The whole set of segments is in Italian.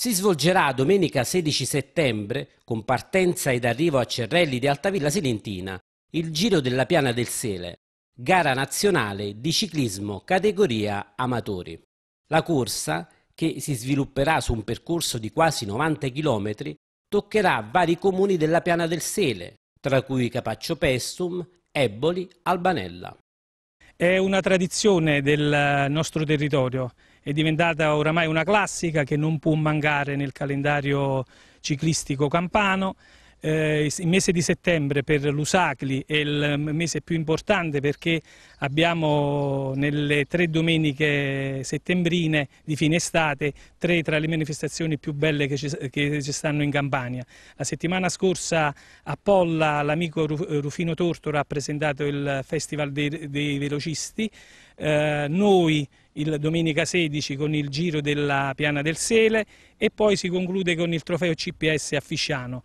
si svolgerà domenica 16 settembre, con partenza ed arrivo a Cerrelli di Altavilla Silentina, il Giro della Piana del Sele, gara nazionale di ciclismo categoria amatori. La corsa, che si svilupperà su un percorso di quasi 90 km, toccherà vari comuni della Piana del Sele, tra cui Capaccio Pestum, Eboli, Albanella. È una tradizione del nostro territorio è diventata oramai una classica che non può mancare nel calendario ciclistico campano eh, il mese di settembre per l'Usacli è il mese più importante perché abbiamo nelle tre domeniche settembrine di fine estate tre tra le manifestazioni più belle che ci, che ci stanno in Campania. La settimana scorsa a Polla l'amico Rufino Tortora ha presentato il Festival dei, dei Velocisti, eh, noi il domenica 16 con il giro della Piana del Sele e poi si conclude con il trofeo CPS a Fisciano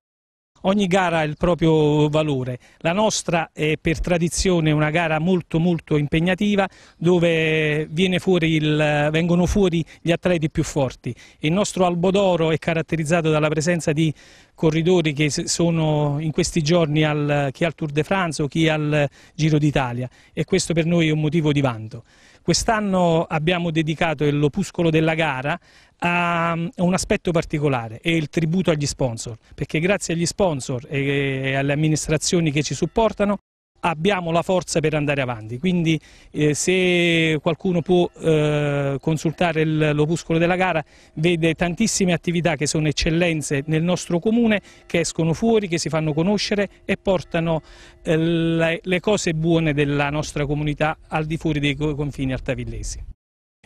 ogni gara ha il proprio valore, la nostra è per tradizione una gara molto molto impegnativa dove fuori il, vengono fuori gli atleti più forti. Il nostro Albodoro è caratterizzato dalla presenza di corridori che sono in questi giorni al, chi al Tour de France o chi al Giro d'Italia e questo per noi è un motivo di vanto. Quest'anno abbiamo dedicato l'opuscolo della gara a un aspetto particolare è il tributo agli sponsor, perché grazie agli sponsor e alle amministrazioni che ci supportano abbiamo la forza per andare avanti. Quindi eh, se qualcuno può eh, consultare l'opuscolo della gara vede tantissime attività che sono eccellenze nel nostro comune, che escono fuori, che si fanno conoscere e portano eh, le, le cose buone della nostra comunità al di fuori dei confini altavillesi.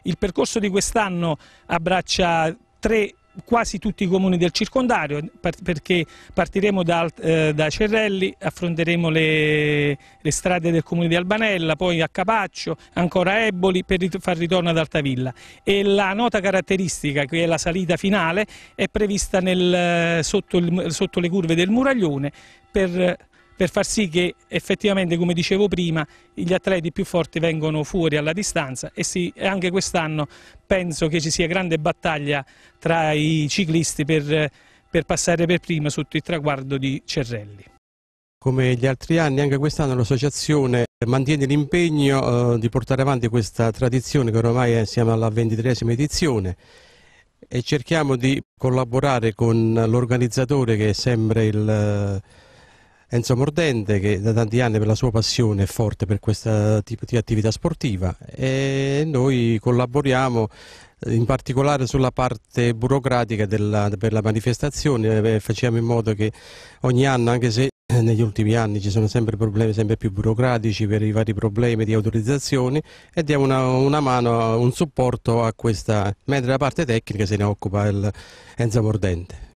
Il percorso di quest'anno abbraccia tre quasi tutti i comuni del circondario perché partiremo da, eh, da Cerrelli, affronteremo le, le, strade del comune di Albanella, poi a Capaccio, ancora a Eboli per rit far ritorno ad Altavilla e la nota caratteristica che è la salita finale è prevista nel, sotto, il, sotto, le curve del Muraglione per per far sì che effettivamente, come dicevo prima, gli atleti più forti vengano fuori alla distanza e sì, anche quest'anno penso che ci sia grande battaglia tra i ciclisti per, per passare per prima sotto il traguardo di Cerrelli. Come gli altri anni, anche quest'anno l'associazione mantiene l'impegno eh, di portare avanti questa tradizione che ormai è, siamo alla ventitresima edizione e cerchiamo di collaborare con l'organizzatore che è sempre il Enzo Mordente che da tanti anni per la sua passione è forte per questo tipo di attività sportiva e noi collaboriamo eh, in particolare sulla parte burocratica della, per la manifestazione eh, facciamo in modo che ogni anno anche se eh, negli ultimi anni ci sono sempre problemi sempre più burocratici per i vari problemi di autorizzazioni e diamo una, una mano, un supporto a questa, mentre la parte tecnica se ne occupa Enzo Mordente.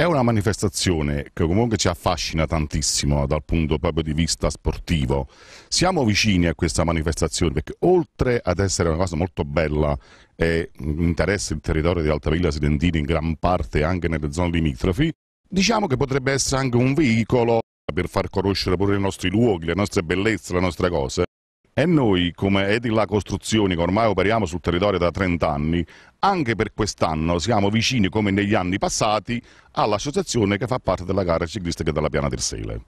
È una manifestazione che comunque ci affascina tantissimo dal punto proprio di vista sportivo. Siamo vicini a questa manifestazione perché oltre ad essere una cosa molto bella e interessa il territorio di Altavilla Silentina in gran parte anche nelle zone limitrofi, diciamo che potrebbe essere anche un veicolo per far conoscere pure i nostri luoghi, le nostre bellezze, le nostre cose e noi, come Edila Costruzioni, che ormai operiamo sul territorio da 30 anni, anche per quest'anno siamo vicini, come negli anni passati, all'associazione che fa parte della gara ciclistica della Piana del Sele.